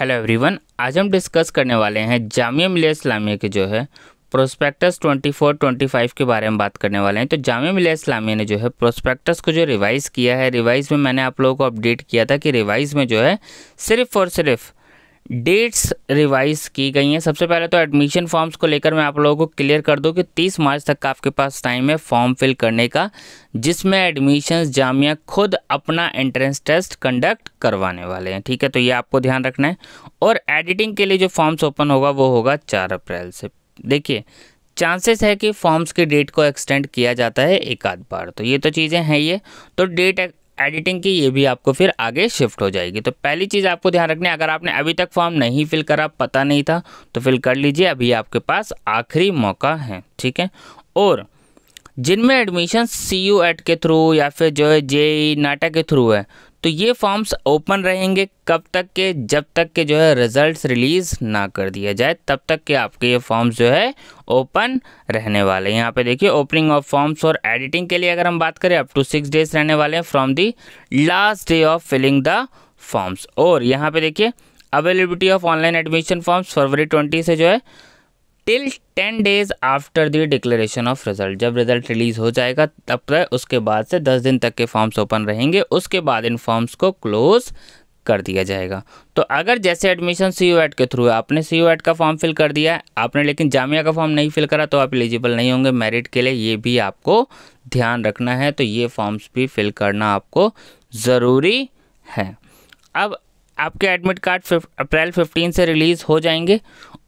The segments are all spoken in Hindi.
हेलो एवरीवन आज हम डिस्कस करने वाले हैं जामिया मिलिया इस्लामिया के जो है प्रोस्पेक्टस 24 25 के बारे में बात करने वाले हैं तो जामिया मिलिया इस्लामिया ने जो है प्रोस्पेक्टस को जो रिवाइज़ किया है रिवाइज़ में मैंने आप लोगों को अपडेट किया था कि रिवाइज़ में जो है सिर्फ़ और सिर्फ़ डेट्स रिवाइज की गई हैं सबसे पहले तो एडमिशन फॉर्म्स को लेकर मैं आप लोगों को क्लियर कर दूं कि 30 मार्च तक का आपके पास टाइम है फॉर्म फिल करने का जिसमें एडमिशंस जामिया खुद अपना एंट्रेंस टेस्ट कंडक्ट करवाने वाले हैं ठीक है तो ये आपको ध्यान रखना है और एडिटिंग के लिए जो फॉर्म्स ओपन होगा वो होगा चार अप्रैल से देखिए चांसेस है कि फॉर्म्स की डेट को एक्सटेंड किया जाता है एक आध बार तो ये तो चीज़ें हैं ये तो डेट एडिटिंग की ये भी आपको फिर आगे शिफ्ट हो जाएगी तो पहली चीज़ आपको ध्यान रखनी है अगर आपने अभी तक फॉर्म नहीं फिल करा पता नहीं था तो फिल कर लीजिए अभी आपके पास आखिरी मौका है ठीक है और जिनमें एडमिशन सी यू एट के थ्रू या फिर जो है जे e नाटा के थ्रू है तो ये फॉर्म्स ओपन रहेंगे कब तक के जब तक के जो है रिजल्ट्स रिलीज़ ना कर दिया जाए तब तक के आपके ये फॉर्म्स जो है ओपन रहने वाले हैं यहाँ पे देखिए ओपनिंग ऑफ फॉर्म्स और एडिटिंग के लिए अगर हम बात करें अप टू सिक्स डेज रहने वाले हैं from the last day of filling the forms और यहाँ पे देखिए availability of online admission forms February twenty से जो है till ten days after the declaration of result जब रिजल्ट रिलीज हो जाएगा तब तक तो उसके बाद से दस दिन तक के फॉर्म्स ओपन रहेंगे उसके बाद इन फॉर्म्स को क्लोज कर दिया जाएगा तो अगर जैसे एडमिशन सी यू एड के थ्रू आपने सी यू एड का फॉर्म फिल कर दिया है आपने लेकिन जामिया का फॉर्म नहीं फिल करा तो आप एलिजिबल नहीं होंगे मेरिट के लिए ये भी आपको ध्यान रखना है तो ये फॉर्म्स भी फिल करना आपको ज़रूरी है अब आपके एडमिट कार्ड अप्रैल फिफ्टीन से रिलीज़ हो जाएंगे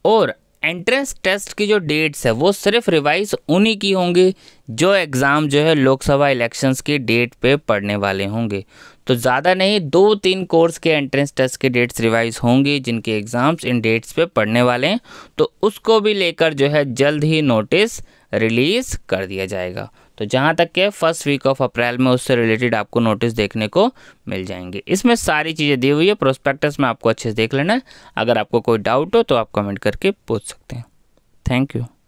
और एंट्रेंस टेस्ट की जो डेट्स है वो सिर्फ रिवाइज उन्हीं की होंगी जो एग्ज़ाम जो है लोकसभा इलेक्शंस की डेट पे पढ़ने वाले होंगे तो ज़्यादा नहीं दो तीन कोर्स के एंट्रेंस टेस्ट के डेट्स रिवाइज होंगी जिनके एग्ज़ाम्स इन डेट्स पे पढ़ने वाले हैं तो उसको भी लेकर जो है जल्द ही नोटिस रिलीज़ कर दिया जाएगा तो जहाँ तक के फर्स्ट वीक ऑफ अप्रैल में उससे रिलेटेड आपको नोटिस देखने को मिल जाएंगे इसमें सारी चीज़ें दी हुई है प्रोस्पेक्टस में आपको अच्छे से देख लेना है अगर आपको कोई डाउट हो तो आप कमेंट करके पूछ सकते हैं थैंक यू